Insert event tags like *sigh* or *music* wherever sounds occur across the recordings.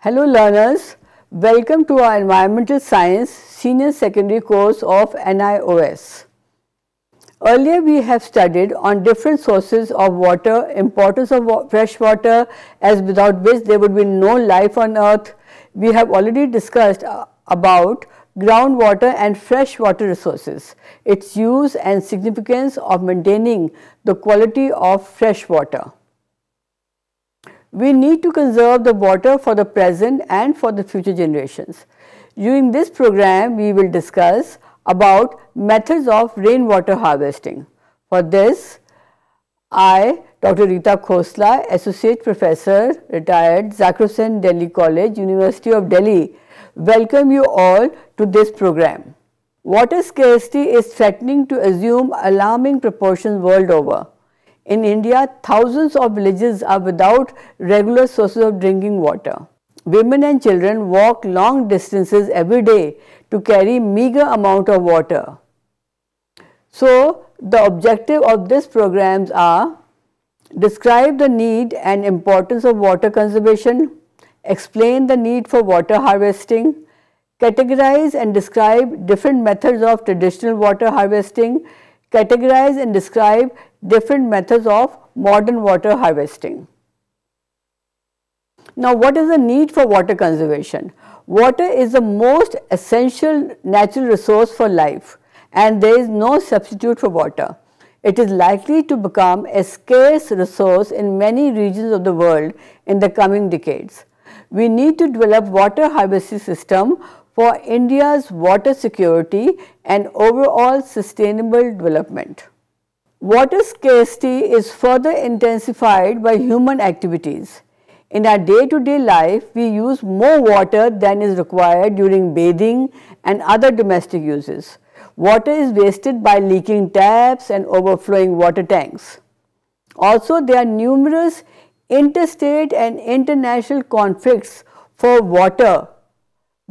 Hello learners, welcome to our Environmental Science Senior Secondary course of NIOS. Earlier we have studied on different sources of water, importance of fresh water as without which there would be no life on earth. We have already discussed uh, about groundwater and fresh water resources, its use and significance of maintaining the quality of fresh water. We need to conserve the water for the present and for the future generations. During this program, we will discuss about methods of rainwater harvesting. For this, I, Dr. Rita Khosla, Associate Professor, retired Zakrosen Delhi College, University of Delhi, welcome you all to this program. Water scarcity is threatening to assume alarming proportions world over. In India, thousands of villages are without regular sources of drinking water. Women and children walk long distances every day to carry meager amount of water. So, the objective of these programs are describe the need and importance of water conservation, explain the need for water harvesting, categorize and describe different methods of traditional water harvesting, categorize and describe different methods of modern water harvesting. Now, what is the need for water conservation? Water is the most essential natural resource for life and there is no substitute for water. It is likely to become a scarce resource in many regions of the world in the coming decades. We need to develop water harvesting system for India's water security and overall sustainable development. Water scarcity is further intensified by human activities. In our day-to-day -day life, we use more water than is required during bathing and other domestic uses. Water is wasted by leaking taps and overflowing water tanks. Also, there are numerous interstate and international conflicts for water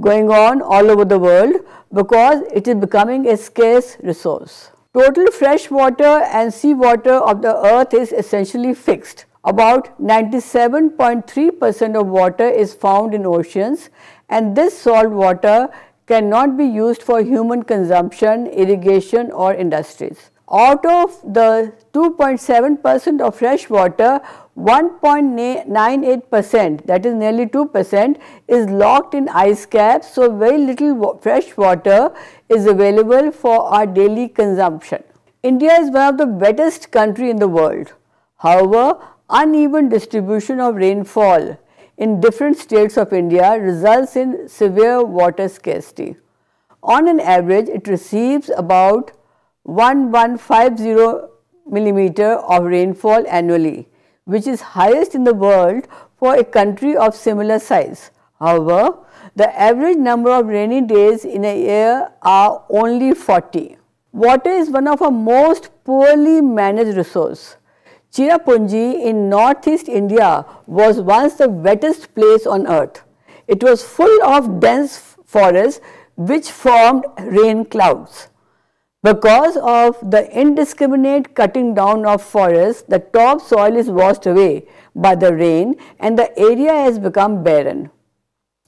going on all over the world because it is becoming a scarce resource. Total fresh water and seawater of the earth is essentially fixed. About 97.3% of water is found in oceans and this salt water cannot be used for human consumption, irrigation or industries out of the 2.7 percent of fresh water 1.98 percent that is nearly 2 percent is locked in ice caps. So, very little fresh water is available for our daily consumption. India is one of the wettest country in the world. However, uneven distribution of rainfall in different states of India results in severe water scarcity. On an average, it receives about 1150 millimeter of rainfall annually, which is highest in the world for a country of similar size. However, the average number of rainy days in a year are only 40. Water is one of our most poorly managed resource. Chirapunji in northeast India was once the wettest place on earth. It was full of dense forests which formed rain clouds. Because of the indiscriminate cutting down of forests, the top soil is washed away by the rain and the area has become barren.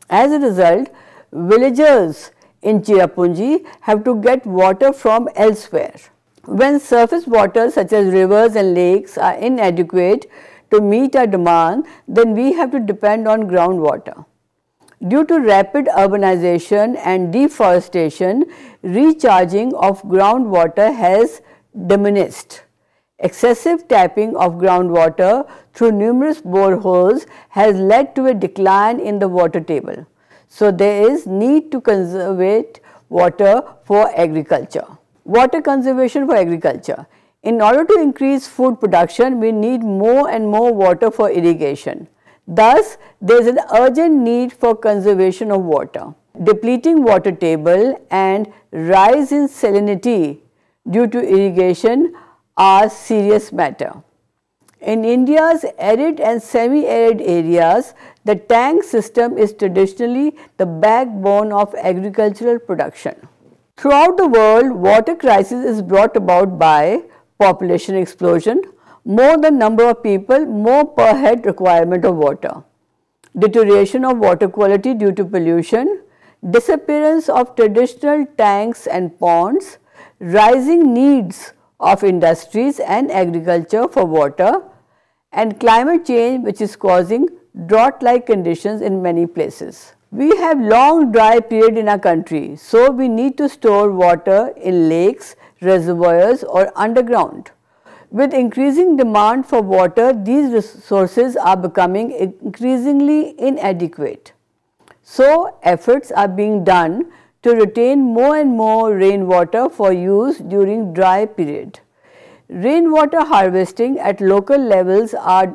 As a result, villagers in Chirapunji have to get water from elsewhere. When surface waters such as rivers and lakes are inadequate to meet our demand, then we have to depend on groundwater. Due to rapid urbanization and deforestation, recharging of groundwater has diminished. Excessive tapping of groundwater through numerous boreholes has led to a decline in the water table. So, there is need to conserve water for agriculture. Water conservation for agriculture. In order to increase food production, we need more and more water for irrigation. Thus, there is an urgent need for conservation of water. Depleting water table and rise in salinity due to irrigation are serious matter. In India's arid and semi-arid areas, the tank system is traditionally the backbone of agricultural production. Throughout the world, water crisis is brought about by population explosion, more the number of people, more per head requirement of water. Deterioration of water quality due to pollution, disappearance of traditional tanks and ponds, rising needs of industries and agriculture for water and climate change which is causing drought like conditions in many places. We have long dry period in our country so we need to store water in lakes, reservoirs or underground. With increasing demand for water, these resources are becoming increasingly inadequate. So, efforts are being done to retain more and more rainwater for use during dry period. Rainwater harvesting at local levels are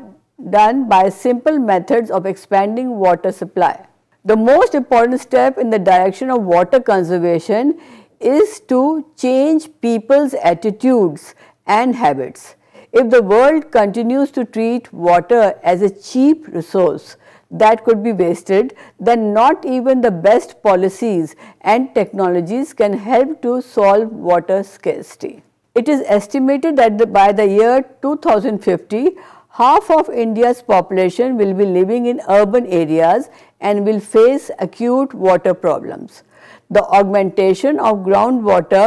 done by simple methods of expanding water supply. The most important step in the direction of water conservation is to change people's attitudes and habits. If the world continues to treat water as a cheap resource that could be wasted, then not even the best policies and technologies can help to solve water scarcity. It is estimated that the, by the year 2050, half of India's population will be living in urban areas and will face acute water problems the augmentation of groundwater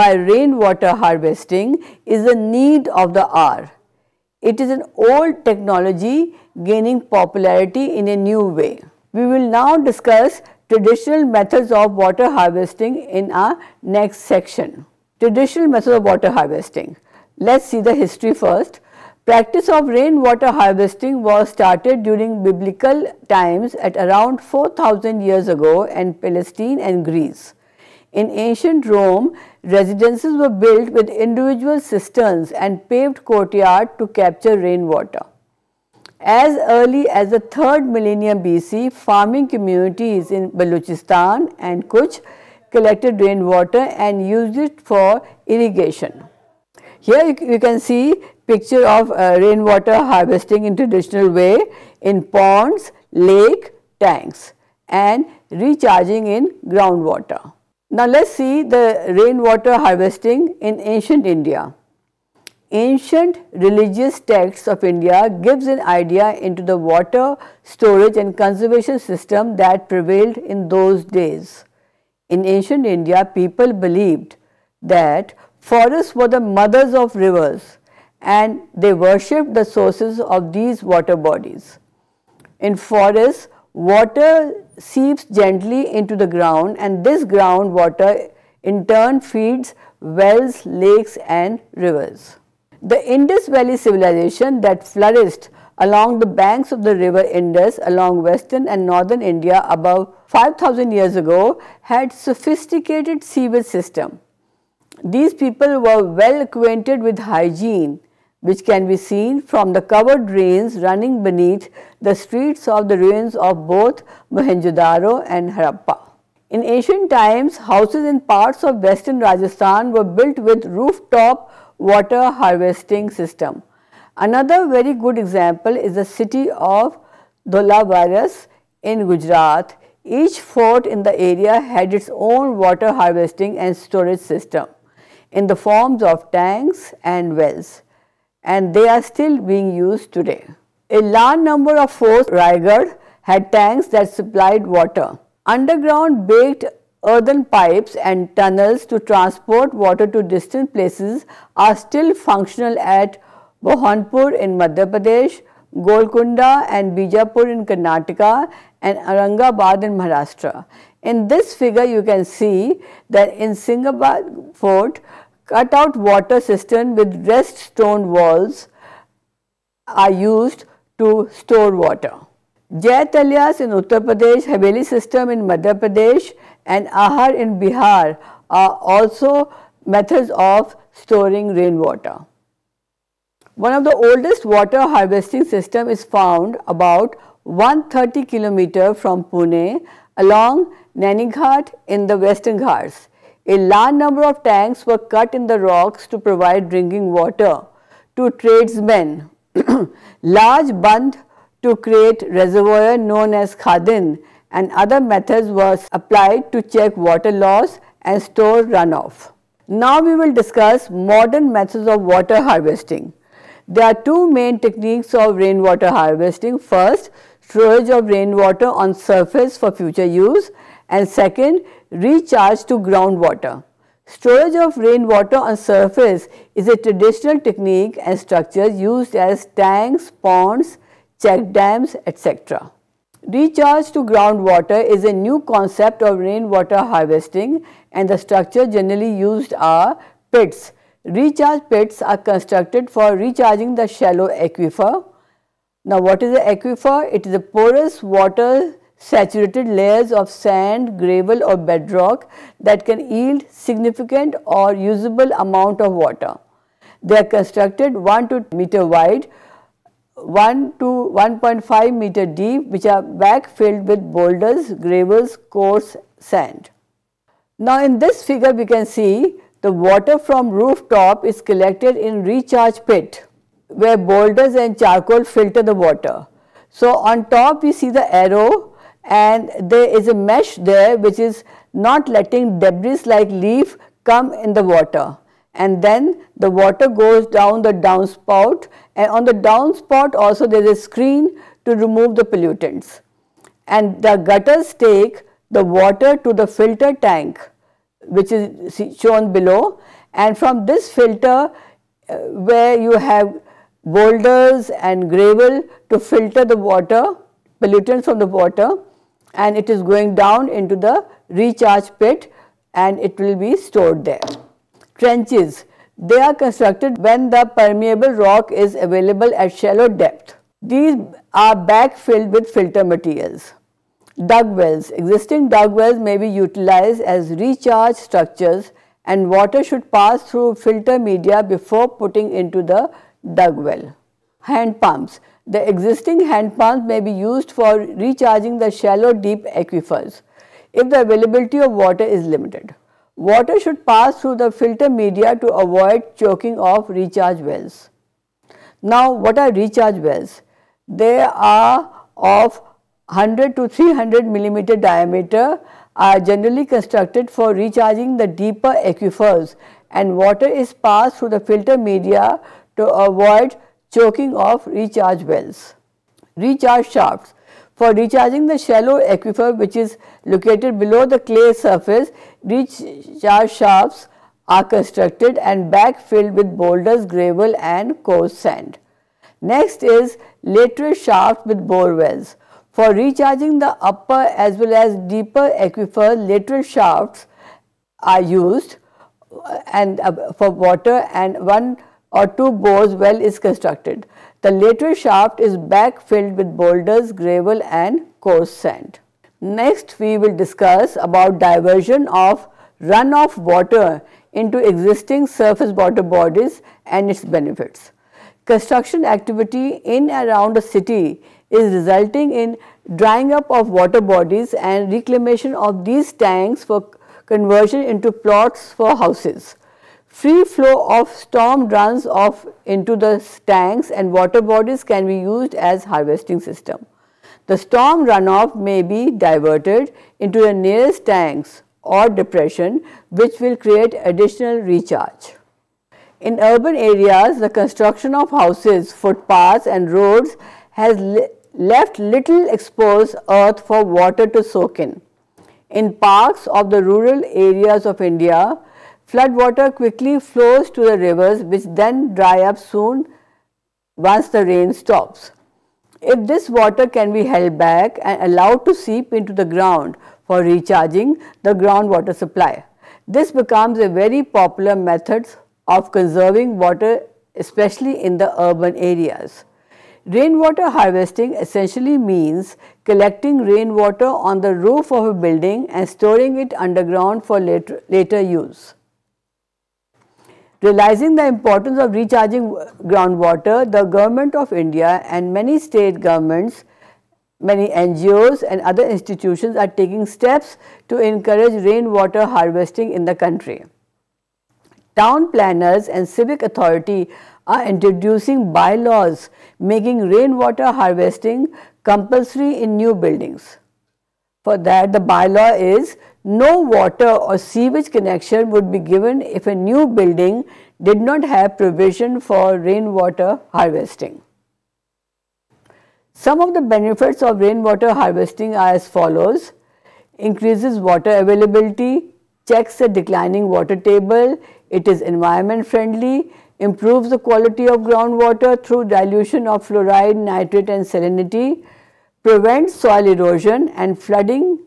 by rainwater harvesting is a need of the hour. It is an old technology gaining popularity in a new way. We will now discuss traditional methods of water harvesting in our next section. Traditional methods of water harvesting. Let us see the history first. Practice of rainwater harvesting was started during biblical times at around 4000 years ago in Palestine and Greece. In ancient Rome, residences were built with individual cisterns and paved courtyard to capture rainwater. As early as the 3rd millennium BC, farming communities in Balochistan and Kuch collected rainwater and used it for irrigation. Here you, you can see picture of uh, rainwater harvesting in traditional way in ponds, lake, tanks and recharging in groundwater. Now let's see the rainwater harvesting in ancient India. Ancient religious texts of India gives an idea into the water storage and conservation system that prevailed in those days. In ancient India, people believed that forests were the mothers of rivers and they worshipped the sources of these water bodies. In forests, water seeps gently into the ground and this groundwater in turn feeds wells, lakes and rivers. The Indus Valley civilization that flourished along the banks of the river Indus along western and northern India above 5000 years ago had sophisticated sewage system. These people were well acquainted with hygiene which can be seen from the covered drains running beneath the streets of the ruins of both Mohenjo-daro and Harappa. In ancient times, houses in parts of western Rajasthan were built with rooftop water harvesting system. Another very good example is the city of Dholabaras in Gujarat. Each fort in the area had its own water harvesting and storage system in the forms of tanks and wells and they are still being used today. A large number of forts Raigad had tanks that supplied water. Underground baked earthen pipes and tunnels to transport water to distant places are still functional at Bohanpur in Madhya Pradesh, Golconda and Bijapur in Karnataka and Arangabad in Maharashtra. In this figure you can see that in Singapore fort Cut out water cistern with dressed stone walls are used to store water. Jaitalyas in Uttar Pradesh, Haveli system in Madhya Pradesh and Ahar in Bihar are also methods of storing rainwater. One of the oldest water harvesting system is found about 130 km from Pune along Nanighat in the Western Ghats. A large number of tanks were cut in the rocks to provide drinking water to tradesmen. *clears throat* large bund to create reservoir known as khadin and other methods were applied to check water loss and store runoff. Now we will discuss modern methods of water harvesting. There are two main techniques of rainwater harvesting. First, storage of rainwater on surface for future use and second recharge to groundwater. Storage of rainwater on surface is a traditional technique and structure used as tanks, ponds, check dams, etc. Recharge to groundwater is a new concept of rainwater harvesting and the structure generally used are pits. Recharge pits are constructed for recharging the shallow aquifer. Now what is the aquifer? It is a porous water saturated layers of sand, gravel or bedrock that can yield significant or usable amount of water. They are constructed 1 to meter wide, 1 to 1.5 meter deep which are back filled with boulders, gravels, coarse sand. Now in this figure we can see the water from rooftop is collected in recharge pit where boulders and charcoal filter the water. So on top we see the arrow and there is a mesh there which is not letting debris like leaf come in the water and then the water goes down the downspout and on the downspout also there is a screen to remove the pollutants and the gutters take the water to the filter tank which is shown below and from this filter uh, where you have boulders and gravel to filter the water pollutants from the water and it is going down into the recharge pit and it will be stored there. Trenches, they are constructed when the permeable rock is available at shallow depth. These are backfilled with filter materials. Dug wells, existing dug wells may be utilized as recharge structures and water should pass through filter media before putting into the dug well. Hand pumps, the existing hand pumps may be used for recharging the shallow deep aquifers if the availability of water is limited. Water should pass through the filter media to avoid choking off recharge wells. Now what are recharge wells? They are of 100 to 300 millimeter diameter are generally constructed for recharging the deeper aquifers and water is passed through the filter media to avoid choking of recharge wells. Recharge shafts. For recharging the shallow aquifer which is located below the clay surface, recharge shafts are constructed and backfilled with boulders, gravel and coarse sand. Next is lateral shafts with bore wells. For recharging the upper as well as deeper aquifer, lateral shafts are used uh, and uh, for water and one or two bores well is constructed. The later shaft is back filled with boulders, gravel and coarse sand. Next we will discuss about diversion of runoff water into existing surface water bodies and its benefits. Construction activity in around a city is resulting in drying up of water bodies and reclamation of these tanks for conversion into plots for houses. Free flow of storm runs off into the tanks and water bodies can be used as harvesting system. The storm runoff may be diverted into the nearest tanks or depression which will create additional recharge. In urban areas, the construction of houses, footpaths and roads has le left little exposed earth for water to soak in. In parks of the rural areas of India, Flood water quickly flows to the rivers which then dry up soon once the rain stops. If this water can be held back and allowed to seep into the ground for recharging the groundwater supply, this becomes a very popular method of conserving water especially in the urban areas. Rainwater harvesting essentially means collecting rainwater on the roof of a building and storing it underground for later, later use. Realizing the importance of recharging groundwater, the government of India and many state governments, many NGOs and other institutions are taking steps to encourage rainwater harvesting in the country. Town planners and civic authority are introducing bylaws making rainwater harvesting compulsory in new buildings. For that the bylaw is no water or sewage connection would be given if a new building did not have provision for rainwater harvesting. Some of the benefits of rainwater harvesting are as follows. Increases water availability, checks the declining water table, it is environment friendly, improves the quality of groundwater through dilution of fluoride, nitrate and salinity, prevents soil erosion and flooding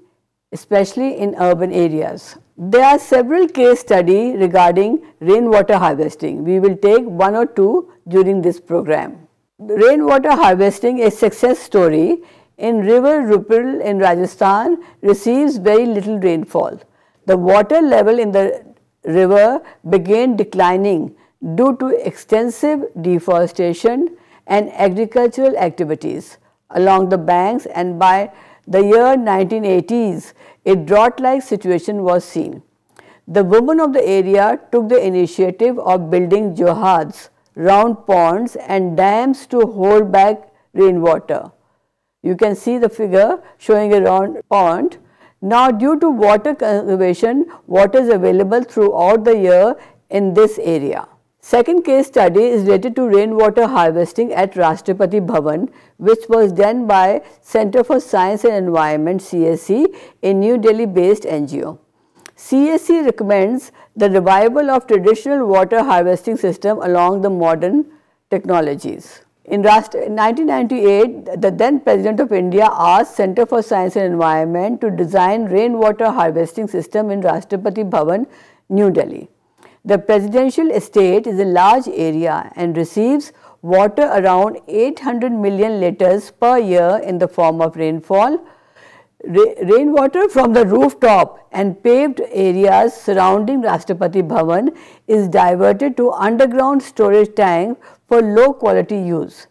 especially in urban areas. There are several case study regarding rainwater harvesting. We will take one or two during this program. Rainwater harvesting a success story in river Rupal in Rajasthan receives very little rainfall. The water level in the river began declining due to extensive deforestation and agricultural activities along the banks and by the year 1980s, a drought-like situation was seen. The women of the area took the initiative of building johads, round ponds and dams to hold back rainwater. You can see the figure showing a round pond. Now due to water conservation, water is available throughout the year in this area. Second case study is related to rainwater harvesting at Rashtrapati Bhavan which was done by Center for Science and Environment CSE, a New Delhi based NGO. CSE recommends the revival of traditional water harvesting system along the modern technologies. In, in 1998, the then President of India asked Center for Science and Environment to design rainwater harvesting system in Rashtrapati Bhavan, New Delhi. The presidential estate is a large area and receives water around 800 million litres per year in the form of rainfall, rainwater from the rooftop and paved areas surrounding Rashtrapati Bhavan is diverted to underground storage tank for low quality use.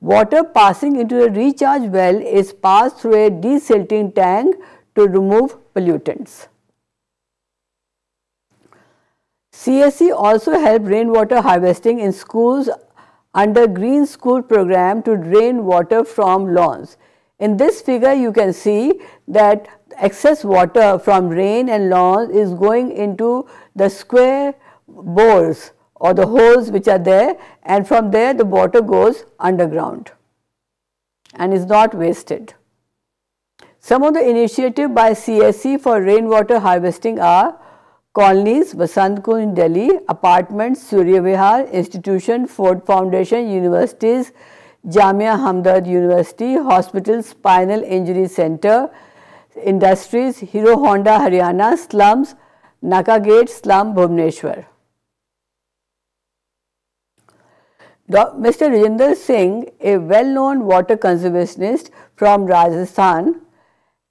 Water passing into a recharge well is passed through a desilting tank to remove pollutants. CSE also helped rainwater harvesting in schools under Green School program to drain water from lawns. In this figure you can see that excess water from rain and lawns is going into the square bores or the holes which are there and from there the water goes underground and is not wasted. Some of the initiative by CSE for rainwater harvesting are colonies, Vasant in Delhi, apartments, Surya Vihar, institution, Ford Foundation, universities, Jamia Hamdard University, hospital, spinal injury center, industries, Hero Honda Haryana, slums, Naka Gate slum, Bhubaneswar. Mr. Rajinder Singh, a well-known water conservationist from Rajasthan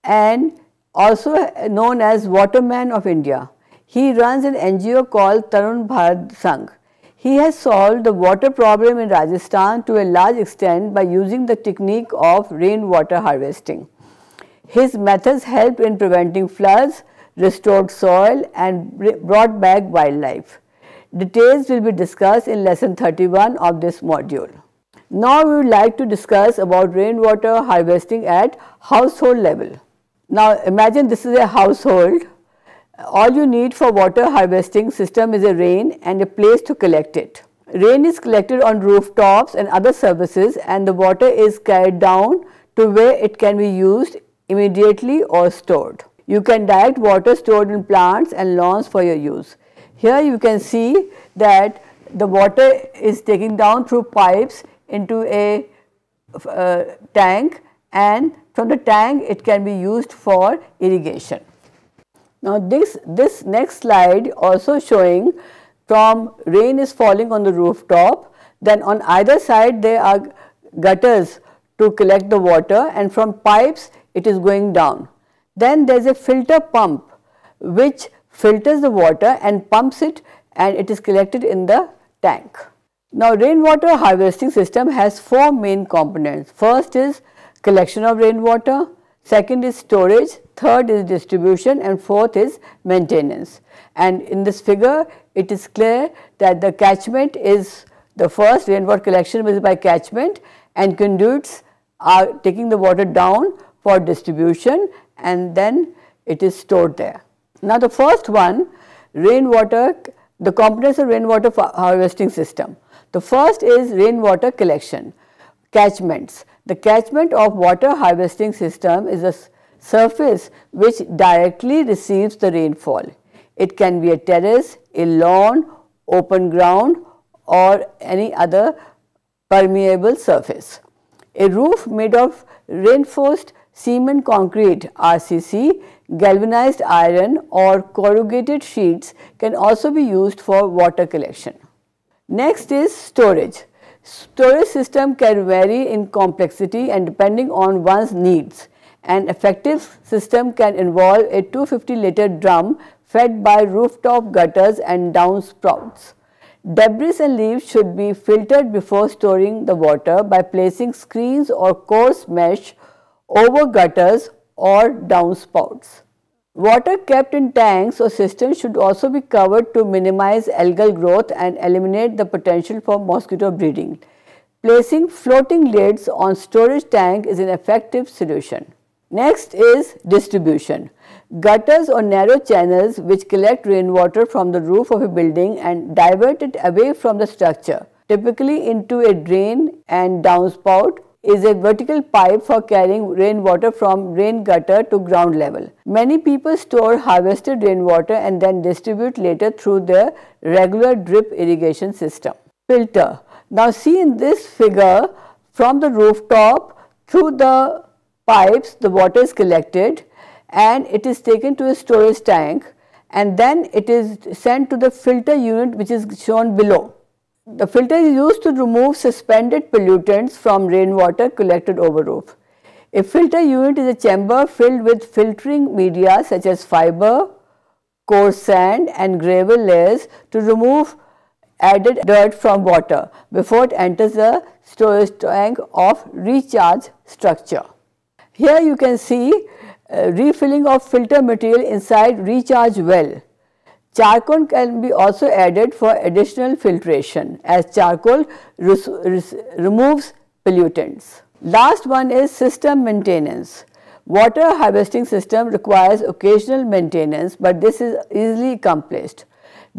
and also known as Waterman of India, he runs an NGO called Tarun Bharat Sangh. He has solved the water problem in Rajasthan to a large extent by using the technique of rainwater harvesting. His methods help in preventing floods, restored soil and brought back wildlife. Details will be discussed in lesson 31 of this module. Now we would like to discuss about rainwater harvesting at household level. Now imagine this is a household all you need for water harvesting system is a rain and a place to collect it. Rain is collected on rooftops and other surfaces and the water is carried down to where it can be used immediately or stored. You can direct water stored in plants and lawns for your use. Here you can see that the water is taken down through pipes into a uh, tank and from the tank it can be used for irrigation. Now, this, this next slide also showing from rain is falling on the rooftop, then on either side there are gutters to collect the water and from pipes it is going down. Then there is a filter pump which filters the water and pumps it and it is collected in the tank. Now rainwater harvesting system has four main components. First is collection of rainwater, second is storage, third is distribution and fourth is maintenance. And in this figure it is clear that the catchment is the first rainwater collection is by catchment and conduits are taking the water down for distribution and then it is stored there. Now the first one rainwater, the components of rainwater harvesting system. The first is rainwater collection, catchments. The catchment of water harvesting system is a surface which directly receives the rainfall. It can be a terrace, a lawn, open ground or any other permeable surface. A roof made of reinforced cement concrete RCC, galvanized iron or corrugated sheets can also be used for water collection. Next is storage. Storage system can vary in complexity and depending on one's needs. An effective system can involve a 250 liter drum fed by rooftop gutters and downspouts. Debris and leaves should be filtered before storing the water by placing screens or coarse mesh over gutters or downspouts. Water kept in tanks or systems should also be covered to minimize algal growth and eliminate the potential for mosquito breeding. Placing floating lids on storage tank is an effective solution. Next is distribution. Gutters or narrow channels which collect rainwater from the roof of a building and divert it away from the structure, typically into a drain and downspout is a vertical pipe for carrying rainwater from rain gutter to ground level. Many people store harvested rainwater and then distribute later through their regular drip irrigation system. Filter. Now see in this figure from the rooftop through the pipes the water is collected and it is taken to a storage tank and then it is sent to the filter unit which is shown below. The filter is used to remove suspended pollutants from rainwater collected over roof. A filter unit is a chamber filled with filtering media such as fiber, coarse sand and gravel layers to remove added dirt from water before it enters the storage tank of recharge structure. Here you can see uh, refilling of filter material inside recharge well. Charcoal can be also added for additional filtration as charcoal removes pollutants. Last one is system maintenance. Water harvesting system requires occasional maintenance but this is easily accomplished.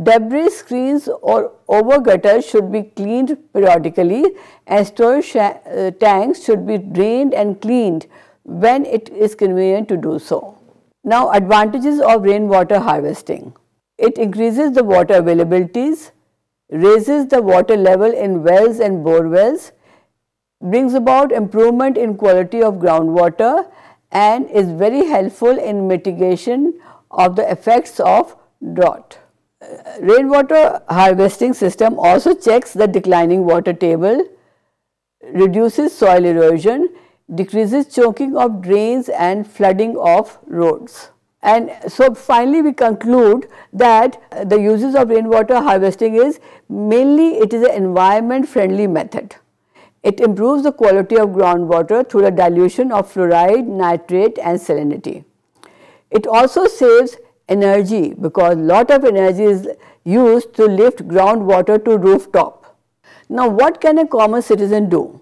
Debris screens or over gutters should be cleaned periodically and storage uh, tanks should be drained and cleaned when it is convenient to do so. Now advantages of rainwater harvesting. It increases the water availabilities, raises the water level in wells and bore wells, brings about improvement in quality of groundwater and is very helpful in mitigation of the effects of drought. Rainwater harvesting system also checks the declining water table, reduces soil erosion, decreases choking of drains and flooding of roads. And so finally we conclude that the uses of rainwater harvesting is mainly it is an environment friendly method. It improves the quality of groundwater through the dilution of fluoride, nitrate and salinity. It also saves energy because lot of energy is used to lift groundwater to rooftop. Now what can a common citizen do?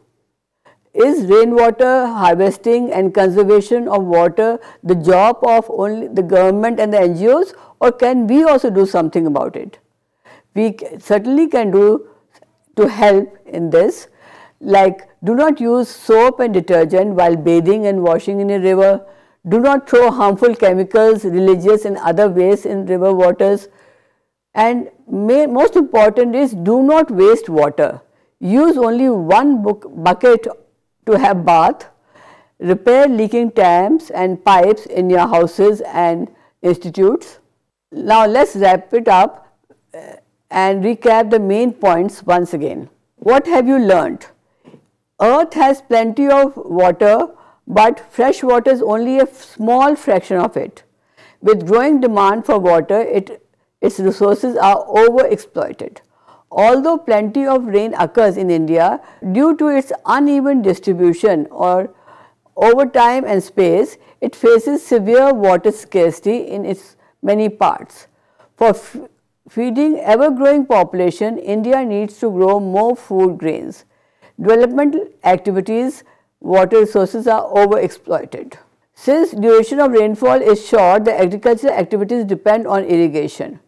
is rainwater harvesting and conservation of water the job of only the government and the NGOs or can we also do something about it? We certainly can do to help in this like do not use soap and detergent while bathing and washing in a river. Do not throw harmful chemicals, religious and other waste in river waters. And may, most important is do not waste water. Use only one bucket to have bath, repair leaking taps and pipes in your houses and institutes. Now let's wrap it up uh, and recap the main points once again. What have you learned? Earth has plenty of water but fresh water is only a small fraction of it. With growing demand for water, it, its resources are overexploited. Although plenty of rain occurs in India, due to its uneven distribution or over time and space, it faces severe water scarcity in its many parts. For feeding ever-growing population, India needs to grow more food grains. Developmental activities, water resources are overexploited. Since duration of rainfall is short, the agricultural activities depend on irrigation.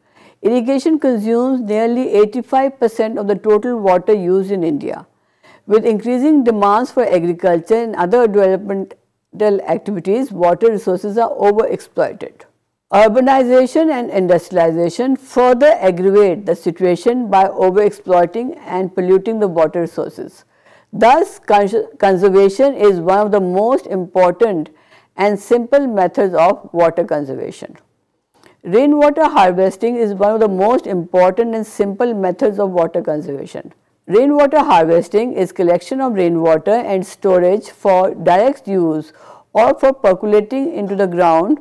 Irrigation consumes nearly 85% of the total water used in India. With increasing demands for agriculture and other developmental activities, water resources are overexploited. Urbanization and industrialization further aggravate the situation by overexploiting and polluting the water resources. Thus, cons conservation is one of the most important and simple methods of water conservation. Rainwater harvesting is one of the most important and simple methods of water conservation. Rainwater harvesting is collection of rainwater and storage for direct use or for percolating into the ground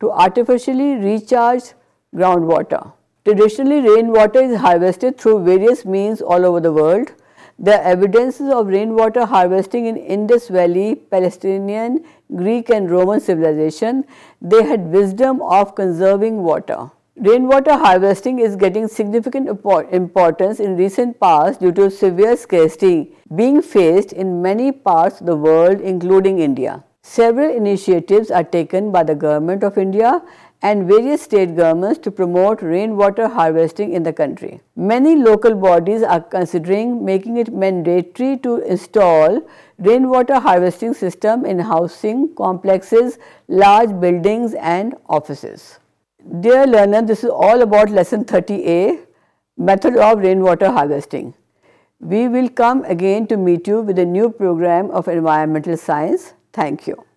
to artificially recharge groundwater. Traditionally, rainwater is harvested through various means all over the world. The evidences of rainwater harvesting in Indus Valley, Palestinian, Greek and Roman civilization, they had wisdom of conserving water. Rainwater harvesting is getting significant importance in recent past due to severe scarcity being faced in many parts of the world including India. Several initiatives are taken by the government of India and various state governments to promote rainwater harvesting in the country. Many local bodies are considering making it mandatory to install rainwater harvesting system in housing complexes, large buildings and offices. Dear learner, this is all about lesson 30A, method of rainwater harvesting. We will come again to meet you with a new program of environmental science. Thank you.